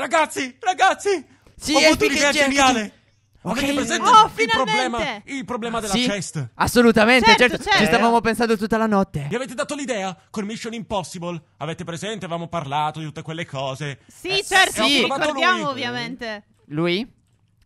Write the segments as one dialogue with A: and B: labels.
A: Ragazzi, ragazzi! Sì, ho avuto un'idea geniale! Che... Okay. presente oh, il, finalmente. problema, il problema della sì, chest? Assolutamente, certo, certo. certo, Ci stavamo
B: pensando tutta la notte.
A: Vi avete dato l'idea con Mission Impossible? Avete presente? Avevamo parlato di tutte quelle cose.
B: Sì, eh, certo, sì. ricordiamo lui. ovviamente.
A: Lui?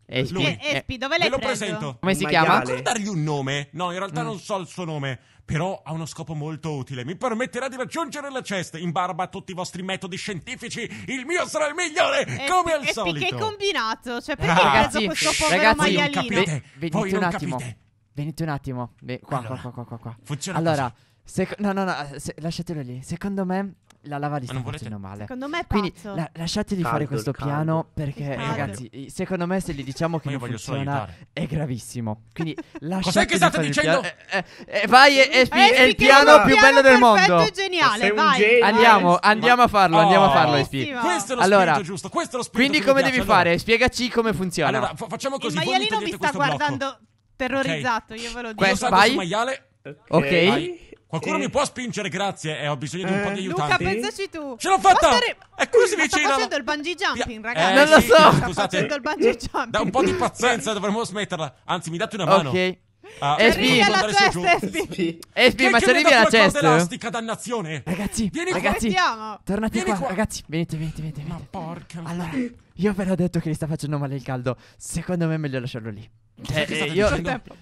A: Espi, Espi dove l'hai Ve lo preso? presento. Come si Maiale. chiama? Posso dargli un nome? No, in realtà mm. non so il suo nome però ha uno scopo molto utile. Mi permetterà di raggiungere la cesta. In barba a tutti i vostri metodi scientifici, il mio sarà il migliore,
B: e come pi- al solito. E che combinato?
C: Cioè, perché ah, ragazzi, questo povero ragazzi, maialino? Capite, v- voi un attimo. Capite.
B: Venite un attimo. Beh, qua, allora, qua, qua, qua, qua, qua. Funziona allora, sec- no, no, no, se- lasciatelo lì. Secondo me la lava sta volete... facendo male. Secondo me è pazzo. Quindi la, lasciateli caldo, fare questo piano perché ragazzi, secondo me se gli diciamo che non funziona è gravissimo. Quindi lasciateli Cos'è che state dicendo? Piano, eh, eh, eh, vai, è, è, eh, è, il piano più bello del mondo. È geniale, vai. andiamo, andiamo a farlo, andiamo a farlo, Espi. Questo è lo allora, giusto,
A: questo
C: è lo
B: spirito Quindi come devi allora. fare? Spiegaci come funziona. Allora, fa-
A: facciamo così, il maialino mi sta guardando
C: blocco. terrorizzato, io ve lo dico. Questo maiale
A: Ok, okay. Qualcuno e... mi può spingere, grazie. Eh, ho bisogno di un eh, po' di eh, aiutanti. Luca,
C: pensaci tu. Ce l'ho fatta! Stare... È così vicino. Sto facendo il bungee jumping,
B: ragazzi. Eh, non lo sì, so. Scusate. Sto il bungee jumping. Eh, da un po' di
A: pazienza dovremmo smetterla. Anzi, mi date una mano. Ok. Ah, Espi, alla chest, Espi. Espi, ma ci arrivi alla chest. elastica,
B: dannazione. Ragazzi, vieni ragazzi, qua. Tornate vieni qua. qua, ragazzi. Venite, venite, venite. Ma porca. Allora, io ve l'ho detto che gli sta facendo male il caldo. Secondo me è meglio lasciarlo lì. Cioè, eh, io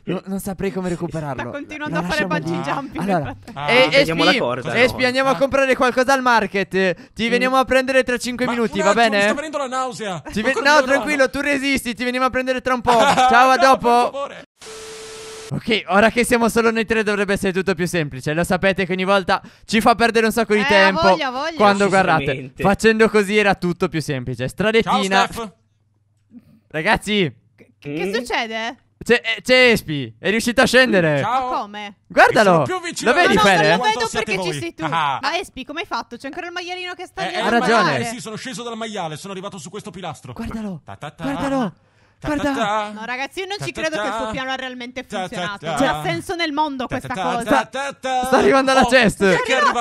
B: no, non saprei come recuperarlo. Sta continuando la a fare bungee lì. jumping. Allora, eh, ah, e, e spi, la Espi, eh, andiamo ah. a comprare qualcosa al market. Ti mm. veniamo a prendere tra 5 Ma minuti, va bene? Mi sta venendo
A: la nausea. Ti ve- no, tranquillo,
B: tu resisti. Ti veniamo a prendere tra un po'. Ciao, a dopo. Ok, ora che siamo solo noi tre dovrebbe essere tutto più semplice. Lo sapete che ogni volta ci fa perdere un sacco di eh, tempo. Voglia, voglia. Quando guardate, facendo così era tutto più semplice. Stradettina. Ciao, Ragazzi, che, succede? C'è, eh, Cespi, è riuscito a scendere. Ciao.
C: Ma come? Guardalo. Lo vedi, no, no, Fere? Non lo vedo perché voi. ci sei tu. Ah, ah. Ma Espi, come hai fatto? C'è ancora il maialino che sta eh, lì. Eh, ha ragione. Maiale. Sì, sono
A: sceso dal maiale. Sono arrivato su questo pilastro. Guardalo. Ta ta ta. Guardalo. Guarda. No,
C: ragazzi, io non ci credo che il suo piano ha realmente funzionato. Cioè, ha senso nel mondo questa cosa. Sta
B: arrivando la oh, chest.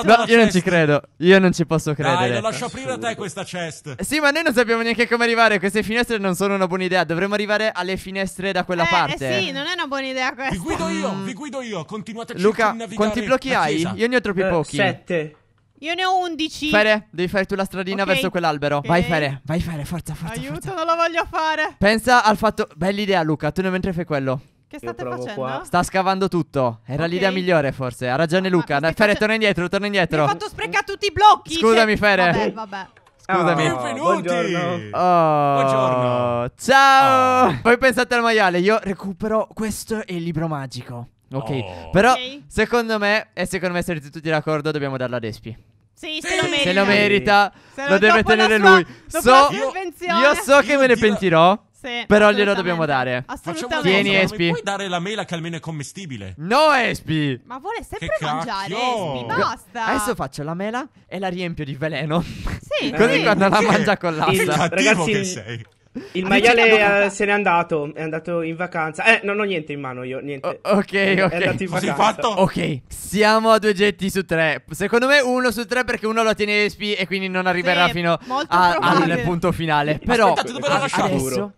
B: No, io non ci credo. Io non ci posso credere. Dai, la lascio aprire a te questa chest. Eh, sì, ma noi non sappiamo neanche come arrivare. Queste finestre non sono una buona idea. Dovremmo arrivare alle finestre da quella eh, eh, parte. Eh sì, non è
C: una buona idea questa. Vi guido io, vi guido io. Continuate a Luca, quanti blocchi hai? Io ne ho troppi pochi. Sette. Io ne ho 11. Fere,
B: devi fare tu la stradina okay. verso quell'albero. Okay. Vai, Fere, vai, Fere, forza, forza.
C: Aiuto, forza. non la voglio fare.
B: Pensa al fatto. Bella idea, Luca. Tu ne mentre fai quello. Che state facendo? Qua. Sta scavando tutto. Era okay. l'idea migliore, forse. Ha ragione ah, Luca. Fere, facendo... torna indietro, torna indietro. Mi hai fatto
C: sprecare tutti i blocchi. Scusami, cioè, Fere. Vabbè, vabbè.
B: Scusami. Oh, benvenuti. Buongiorno. Oh, Buongiorno. Ciao. Oh. Voi pensate al maiale, io recupero questo e il libro magico. Ok, oh. però okay. secondo me, e secondo me siete tutti d'accordo, dobbiamo darlo ad Espi. Sì, se lo merita. Se lo merita, se lo, lo deve tenere sua, lui. So, io, io so che io me ne dirà... pentirò. Sì, però glielo dobbiamo dare. Assolutamente. Tieni Espi. Puoi dare
A: la mela che almeno è commestibile. No, Espi. Ma vuole sempre che mangiare, cacchio. Espi. Basta.
B: Adesso faccio la mela e la riempio di veleno. Sì. Così sì. quando Perché? la mangia collassa. Che cattivo Ragazzi, che sei. Il maiale eh, se n'è andato, è andato in vacanza. Eh, non ho niente in mano io, niente. O- ok, ok. È andato in vacanza. Fatto? Ok, siamo a due getti su tre. Secondo me uno su tre perché uno lo tiene ESP e quindi non arriverà sì, fino a, al punto finale. Però Aspetta, dove l'ha lasciato? Adesso...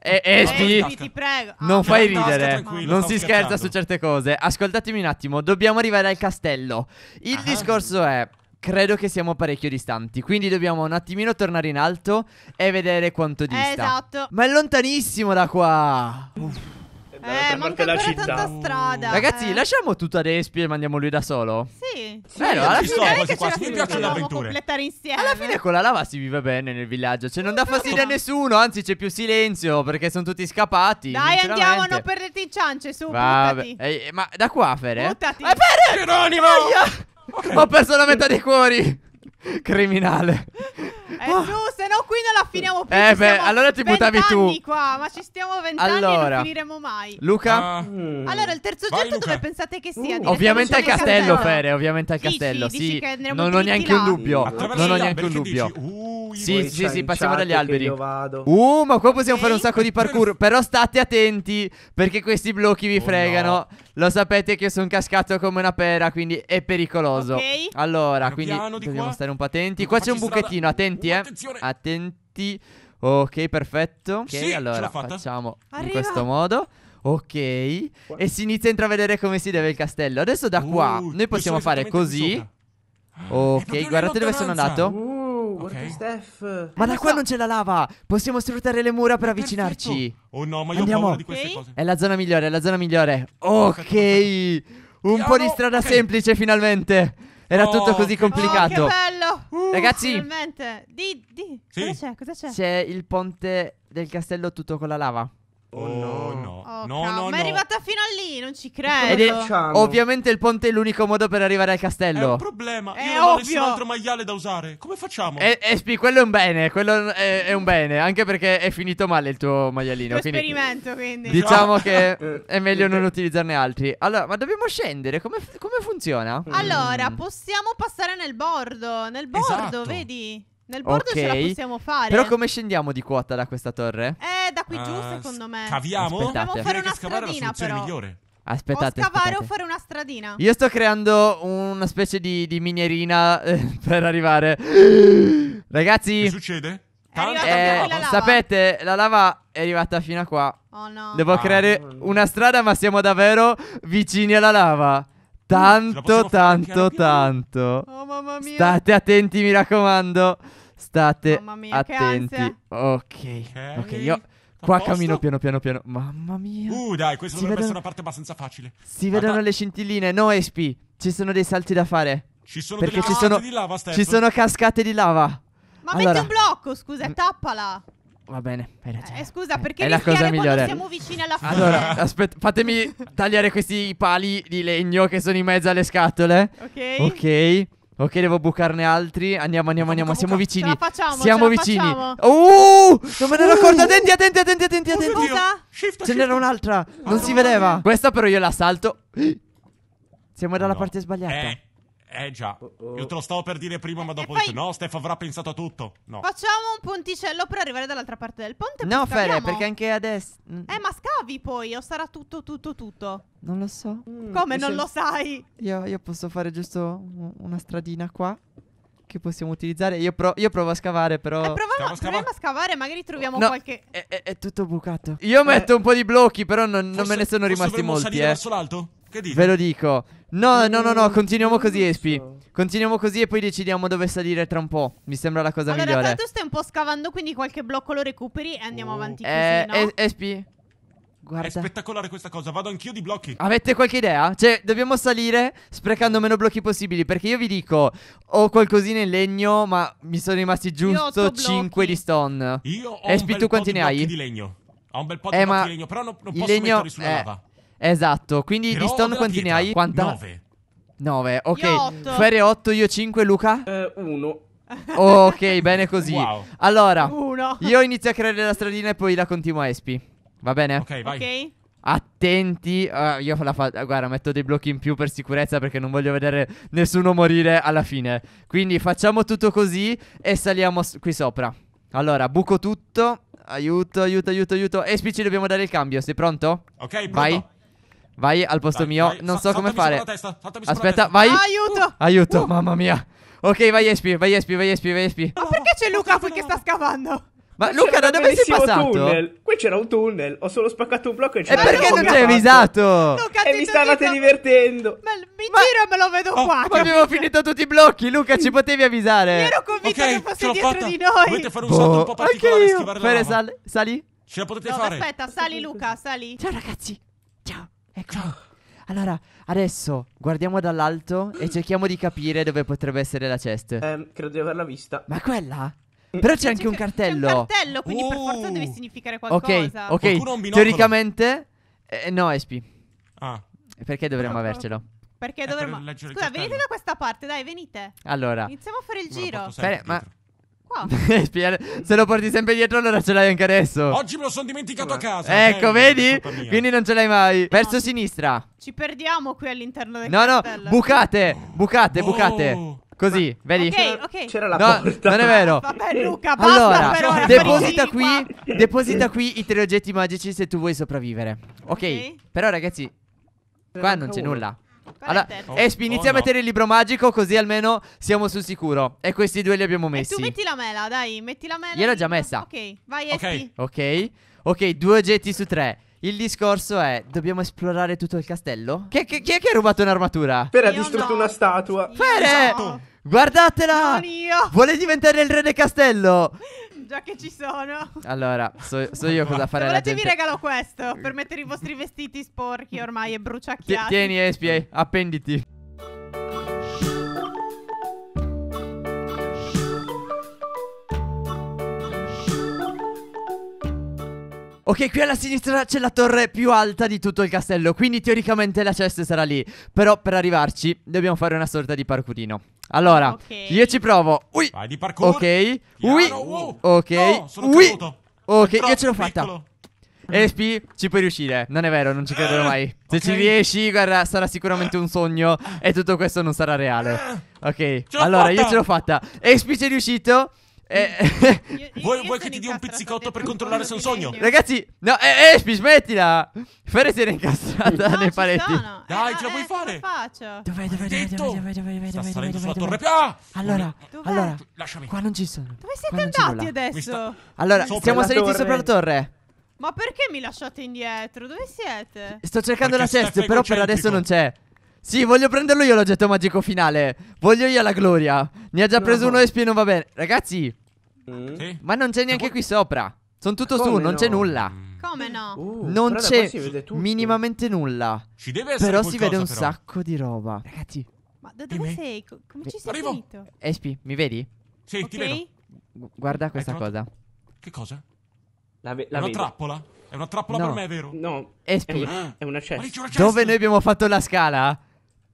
B: E- Espi, eh, ti prego. non ah, fai ridere, non si scherza su certe cose. Ascoltatemi un attimo, dobbiamo arrivare al castello. Il ah. discorso è credo che siamo parecchio distanti. Quindi dobbiamo un attimino tornare in alto e vedere quanto eh, dista. Esatto. Ma è lontanissimo da qua. Uff. Eh, manca ancora città. tanta
C: strada. Ragazzi, eh.
B: lasciamo tutto ad Espi e mandiamo lui da solo?
C: Sì. sì no,
B: alla
A: fine sono cose qua, mi piace
B: l'avventura.
C: Alla fine
B: con la lava si vive bene nel villaggio, cioè non dà fastidio a nessuno, anzi c'è più silenzio perché sono tutti scappati. Dai, andiamo, non
C: perderti in ciance, su, Vabbè. Eh, ma
B: da qua, Fere? Buttati.
C: Ma eh, Fere! Geronimo! Aia!
B: Ho perso la metà dei cuori. Criminale.
C: È oh. giusto, no, qui non la finiamo più. Eh, beh, allora ti buttavi tu. Qua, ma ci stiamo vent'anni allora. e non finiremo mai. Luca?
B: Uh, allora, il
C: terzo oggetto dove pensate che sia? Uh, ovviamente al castello, castello, Fere.
B: Ovviamente al castello. Dici, sì, dici non ho neanche là. un dubbio. Non ho neanche un dubbio. Sì, sì, sì, passiamo dagli alberi. Uh, ma qua possiamo fare un sacco di parkour. Però state attenti, perché questi blocchi vi oh, fregano. Lo sapete che sono cascato come una pera, quindi è pericoloso. Ok. Allora, quindi dobbiamo stare un po' attenti. Qua c'è un buchettino, attenti, eh. Attenzione attenti. Ok, perfetto. Ok, sì, allora facciamo Arriva. in questo modo. Ok, e si inizia a intravedere come si deve il castello. Adesso da qua uh, noi possiamo fare così. Ah, ok, guardate dove sono andato.
C: Uh, okay. Steph. Ma da qua
B: non c'è la lava. Possiamo sfruttare le mura per avvicinarci. Oh no, ma io Andiamo. ho paura di queste okay. cose. È la zona migliore, è la zona migliore. Ok. Un po' di strada semplice finalmente. Era tutto oh, così complicato. Oh, che bello! Uh, uh, Ragazzi,
C: finalmente. Di, di. Sì. Cosa c'è? Cosa c'è? C'è
B: il ponte del castello tutto con la lava. Oh, oh, no, no. Oh, no, no, ma è arrivata
C: fino a lì, non ci credo. Ed è, ovviamente
B: il ponte è l'unico modo per arrivare al castello. È un
C: problema. È Io non ho ovvio. nessun altro maiale da usare.
B: Come facciamo? Espi, eh, eh, quello è un bene. Quello è, è un bene. Anche perché è finito male il tuo maialino. È quindi esperimento,
C: quindi. Diciamo che
B: è meglio non utilizzarne altri. Allora, ma dobbiamo scendere. Come, come funziona? Allora, mm.
C: possiamo passare nel bordo. Nel bordo, esatto. vedi? Nel bordo okay. ce la possiamo fare. Però come
B: scendiamo di quota da questa torre? Eh, da qui uh, giù, ah, secondo me. Caviamo? Aspettate. Dobbiamo fare una stradina, però. migliore. Aspettate, o scavare aspettate. o fare una stradina. Io sto creando una specie di, di minierina eh, per arrivare. Ragazzi. Che succede? Eh, la sapete, la lava è arrivata fino a qua. Oh no. Devo ah, creare no. una strada, ma siamo davvero vicini alla lava. Tanto, tanto, tanto. Oh, mamma mia. State attenti, mi raccomando. State mamma mia, attenti. Ok. Ok, okay io. Qua posto? cammino piano piano piano. Mamma
A: mia. Uh, dai, questa si dovrebbe vedono... essere una parte abbastanza facile.
B: Si Guarda. vedono le scintilline. No, SP. Ci sono dei salti da fare. Ci sono Perché delle ci sono... di lava, Steph. Ci sono cascate di lava. Ma allora... metti un
C: blocco, scusa, mm. tappala.
B: Va bene, hai ragione. Eh, scusa, perché è la cosa migliore. siamo vicini alla fine. Allora, aspetta, fatemi tagliare questi pali di legno che sono in mezzo alle scatole. Ok. Ok. Ok, devo bucarne altri. Andiamo, andiamo, andiamo. Buca, siamo buca. vicini. Ce la facciamo. Siamo ce la vicini. Facciamo. Uh! Non me ne ero uh. accorta. Attenti, attenti, attenti, attenti. Oh, attenti. cosa? Shift, Ce n'era un'altra. Non oh, si vedeva. Questa però io la salto. Siamo dalla no. parte sbagliata. Eh. Eh già, oh,
A: oh. io te lo stavo per dire prima, ma dopo ho poi... no, Stef avrà pensato a tutto. No.
C: Facciamo un ponticello per arrivare dall'altra parte del ponte. No, Fede, perché
B: anche adesso. Mm.
C: Eh, ma scavi poi, o sarà tutto, tutto, tutto.
B: Non lo so.
C: Mm, Come non se... lo sai?
B: Io, io, posso fare giusto una stradina qua. Che possiamo utilizzare. Io, pro- io provo a scavare, però. Eh, proviamo, proviamo a
C: scavare, magari troviamo no, qualche.
B: È, eh, è, eh, è, tutto bucato. Io eh. metto un po' di blocchi, però non, non me ne sono rimasti molti. Ma salire eh. verso l'alto? Che dici? Ve lo dico. No, no, no, no, continuiamo così, Espi. Continuiamo così e poi decidiamo dove salire tra un po'. Mi sembra la cosa allora, migliore. Allora, tu
C: stai un po' scavando, quindi qualche blocco lo recuperi e andiamo oh. avanti eh, così, eh, no?
B: Espi, Guarda. È spettacolare questa cosa, vado
C: anch'io di blocchi.
B: Avete qualche idea? Cioè, dobbiamo salire sprecando meno blocchi possibili. Perché io vi dico, ho qualcosina in legno, ma mi sono rimasti giusto 5 di stone. Io ho Espi, un bel tu quanti ne hai? di legno. Ho un bel po' eh, di eh, di legno, però non, non posso legno, metterli sulla eh, lava. Esatto, quindi Però di Stone quanti ne hai? 9. 9, ok. Ferre 8, io 5, Luca? 1. Eh, ok, bene così. Wow. Allora, Uno. io inizio a creare la stradina e poi la continuo a Espi. Va bene? Ok, vai. Okay. Attenti, uh, io la fa- guarda, metto dei blocchi in più per sicurezza perché non voglio vedere nessuno morire alla fine. Quindi facciamo tutto così e saliamo qui sopra. Allora, buco tutto. Aiuto, aiuto, aiuto, aiuto. Espi, ci dobbiamo dare il cambio. Sei pronto? Ok, pronto. Vai. Vai al posto dai, mio. Dai, non so come fare. Testa, Aspetta, vai. Aiuto. Uh, aiuto, uh. mamma mia. Ok, vai Espi, vai Espi, vai Espi, vai Espi.
C: Ma no, perché c'è Luca qui no. che sta scavando?
B: Ma Luca, da dove sei passato? Tunnel.
C: Qui c'era un tunnel, ho solo spaccato un blocco e c'era un E perché non ci hai avvisato? Luca, e mi stavate divertendo. Ma mi ma... giro e me lo vedo oh, qua. Ma
B: abbiamo cioè, finito tutti i blocchi, Luca, ci potevi avvisare. Io ero convinto okay, che fosse dietro fatta. di noi. Volete fare un boh. salto un po' boh, particolare, schivare la Fere, sal sali? Ce la potete no, fare. aspetta,
C: sali Luca, sali. Ciao ragazzi.
B: Ecco. Allora, adesso guardiamo dall'alto e cerchiamo di capire dove potrebbe essere la chest. Eh, credo di averla vista. Ma quella? Mm. Però c'è anche un cartello. C'è un cartello, quindi per forza deve uh. significare qualcosa. ok. Qualcuno Teoricamente, eh, no, Espi. Ah, Perché dovremmo ecco. avercelo? Perché eh, dovremmo... leggere Scusa, venite da
C: questa parte, dai, venite.
B: Allora, Iniziamo a fare il giro. porto ma- qua. Se lo porti sempre dietro, allora ce l'hai anche adesso. Oggi
C: me lo sono dimenticato a casa. Ecco, vedi?
B: Quindi non ce l'hai mai. Verso sinistra.
C: Ci perdiamo qui all'interno del No,
B: no, castello. bucate, bucate, oh. bucate. Così, vedi? Ok, ok. C'era la no, porta. Non è vero. Vabbè, Luca, basta allora, però. è deposita qui, deposita qui i tre oggetti magici se tu vuoi sopravvivere. Ok. Ok. Però ragazzi, qua non c'è nulla. Allora, oh, Espi, inizia oh no. a mettere il libro magico così almeno siamo sul sicuro. E questi due li abbiamo messi. E tu metti
C: la mela, dai, metti la mela. Io l'ho
B: già messa. Ok,
C: vai Espi.
B: Ok, ok, due oggetti su tre. Il discorso è, dobbiamo esplorare tutto il castello? Chi, chi, chi è che ha rubato un'armatura? Fere ha distrutto no. una statua. Fere! No. Guardatela! Vuole diventare il re del castello!
C: Già che ci sono.
B: Allora, so, so io cosa fare. Volete gente... vi
C: regalo questo per mettere i vostri vestiti sporchi ormai e bruciacchiati. Tieni
B: Espie, appenditi. Ok, qui alla sinistra c'è la torre più alta di tutto il castello, quindi teoricamente la cesta sarà lì. Però per arrivarci dobbiamo fare una sorta di parkourino. Allora, okay. io ci provo. Ui. Vai di parkour. Ok. Piano. Ui. Wow. Ok. No, Ui. Ok, io ce l'ho fatta. Espi, ci puoi riuscire. Non è vero, non ci credo mai. Se okay. ci riesci, guarda, sarà sicuramente un sogno e tutto questo non sarà reale. Eh. Ok, allora fatta. io ce l'ho fatta. Espi sei riuscito. Eh, eh, eh, eh, io, vuoi, io che ti dia un
A: pizzicotto per controllare se è un sogno?
B: Ragazzi, no, eh, Espi, smettila. Ferre si era incastrata no, nei paletti. Sono. Dai, eh, ce la vuoi fare? Faccio. Dov'è, dov'è, dov'è, dov'è, dov'è, dov'è, Sta salendo sulla torre. Ah! Allora, allora, lasciami. Qua non ci sono. Dove siete andati adesso? Allora, siamo saliti sopra la torre.
C: Ma perché mi lasciate indietro? Dove siete?
B: Sto cercando la cesta, però per adesso non c'è. Sì, voglio prenderlo io l'oggetto magico finale. Voglio io la gloria. Ne ha già no. preso uno SP e non va bene. Ragazzi, Mm? Sì. Ma non c'è neanche qui sopra. Sono tutto Come su, non c'è nulla. Come no? Uh, non c'è minimamente nulla. Ci deve essere Però qualcosa, si vede un però. sacco di roba. Ragazzi.
C: Ma da dove Dimmi. sei? Come ci sei Arrivo. finito?
B: Espi, mi vedi? Sì, okay. ti vedo. guarda questa ecco. cosa. Che cosa? La ve- la è una vedo. trappola? È una trappola no. per me, è vero? No. Espi. È una, è una chest. Una chest. Dove noi abbiamo fatto la scala?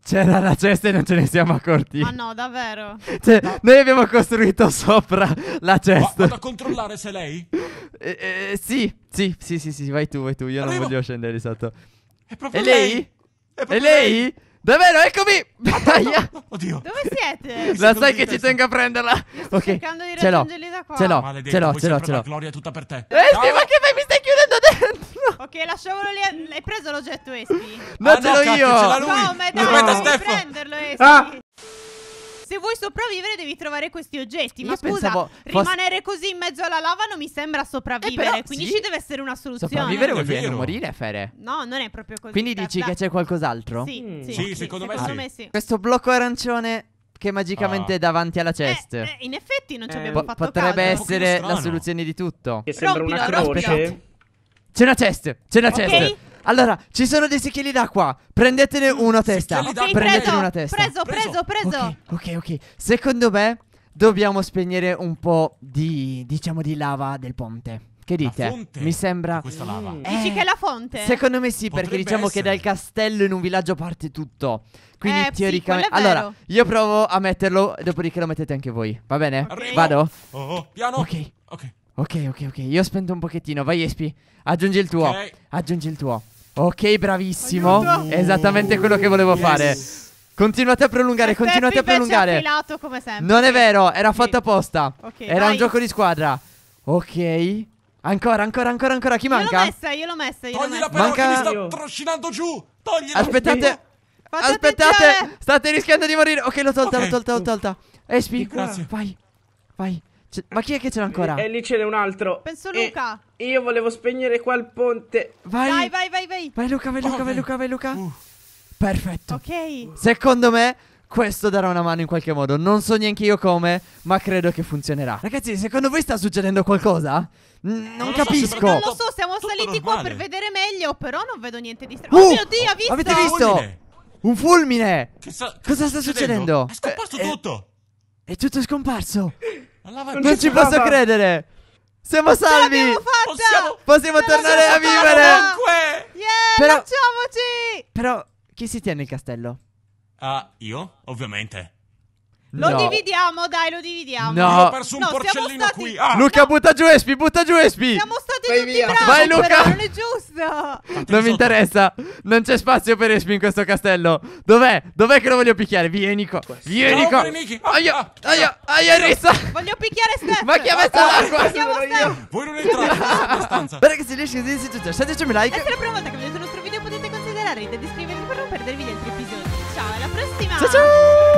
B: C'era la cesta e non ce ne siamo accorti. Ma no, davvero? Cioè, no. noi abbiamo costruito sopra la cesta. Ma vado a controllare se lei? Eh, eh, sì, sì, sì, sì, sì, vai tu, vai tu. Io Arrivo. non voglio scendere sotto.
C: È proprio e lei? lei? È
B: proprio e lei? lei? Davvero, eccomi! Ah, Aia. Oddio. Dove siete? La sai che ci tengo a prenderla? Io sto ok. cercando di raggiungerli da qua. Ce l'ho, ce l'ho, ce l'ho, ce l'ho. gloria tutta
A: per te. Eh, sì, ma
C: che fai? Mi stai chiudendo adesso? Ok, lasciamolo lì. Hai preso l'oggetto Espi? No, ah, ce l'ho no, io. Ce l'ha lui. No, ma dai, no. devi prenderlo Espi. Ah. Se vuoi sopravvivere devi trovare questi oggetti Ma io scusa, rimanere fosse... così in mezzo alla lava non mi sembra sopravvivere eh però, Quindi sì. ci deve essere una soluzione Sopravvivere vuol dire non
B: morire, Fere
C: No, non è proprio così Quindi dici da... che c'è
B: qualcos'altro? Sì, mm. sì, sì, sì, secondo, me, secondo me sì Questo blocco arancione che magicamente ah. è davanti alla chest. Eh, eh, in effetti non ci abbiamo eh, fatto potrebbe caso. Potrebbe essere la soluzione di tutto. Che sembra rompilo, una croce. Rompilo. C'è una chest, c'è una chest. Ok. Allora, ci sono dei sicchili d'acqua. Prendetene uno testa. Secchielli Prendetene preso, uno testa. Preso,
C: preso, preso.
B: Ok, ok, ok. Secondo me dobbiamo spegnere un po' di diciamo di lava del ponte. Che dite? fonte Mi sembra di questa lava. Mm. Eh, Dici che è la
C: fonte? Secondo me sì, Potrebbe perché diciamo che dal
B: castello in un villaggio parte tutto. Quindi Eh, teoricamente. quello allora, io provo a metterlo, dopodiché lo mettete anche voi. Va bene? Ok. Vado? Oh, oh, piano. Ok. Ok. Ok, ok, ok. Io ho spento un pochettino. Vai, Espi. Aggiungi il tuo. Okay. Aggiungi il tuo. Ok, bravissimo. Aiuto. esattamente quello che volevo yes. fare. Continuate a prolungare, continuate a prolungare.
C: Filato, come sempre. Non è vero,
B: era fatto apposta. Okay, era vai. un gioco di squadra. Ok. Ancora, ancora, ancora, ancora. Chi manca? Io l'ho messa,
C: io l'ho messa. Io Togli la però manca... mi sta trascinando giù.
B: Togli Aspettate. Fate Aspettate. State rischiando di morire. Ok, l'ho tolta, okay. l'ho tolta, l'ho tolta. Espi, Grazie. vai. Vai. C- ma chi è che ce l'ha ancora? E, lì ce n'è un altro. Penso Luca. E io volevo spegnere qua il ponte. Vai, Dai, vai, vai, vai. Vai Luca, vai Luca, oh, vai Luca, vai Luca. Uh.
C: Perfetto. Ok.
B: Secondo me questo darà una mano in qualche modo. Non so neanche io come, ma credo che funzionerà. Ragazzi, secondo voi sta succedendo qualcosa? N- non, capisco. So, non lo
C: so, siamo Tutto saliti normale. qua per vedere meglio, però non vedo niente di strano. Uh, oh mio Dio, ha visto? Avete visto? Fulmine.
B: Un fulmine! Sta, cosa sta succedendo? succedendo? È scomparso eh, eh tutto! È, è tutto scomparso!
C: Non, non ci posso credere.
B: Siamo salvi. Possiamo, Possiamo tornare a vivere.
C: Comunque. Yeah, però, facciamoci.
B: Però chi si tiene il castello?
A: Ah, io? Ovviamente.
B: Lo no.
C: dividiamo, dai, lo dividiamo. No, ho perso un no, porcellino stati... qui. Ah.
B: Luca, butta giù Espi, butta giù Espi. Siamo
C: stati Vai tutti via. bravi, Vai, Luca. Però, non è giusto. Fatti
B: non mi interessa. Non c'è spazio per Espi in questo castello. Dov'è? Dov'è che lo voglio picchiare? Vieni qua. Vieni qua. Ah, ah, ah, aia, aia,
C: aia, rissa. Voglio picchiare Steph. Ma chi ha messo l'acqua?
B: Voi non entrate in questa stanza. Guarda che se riesci, lasciatemi like. E È la
C: prima volta che vedete il nostro video potete considerare di iscrivervi per non perdervi gli altri episodi. Ciao, alla prossima. Ciao ciao.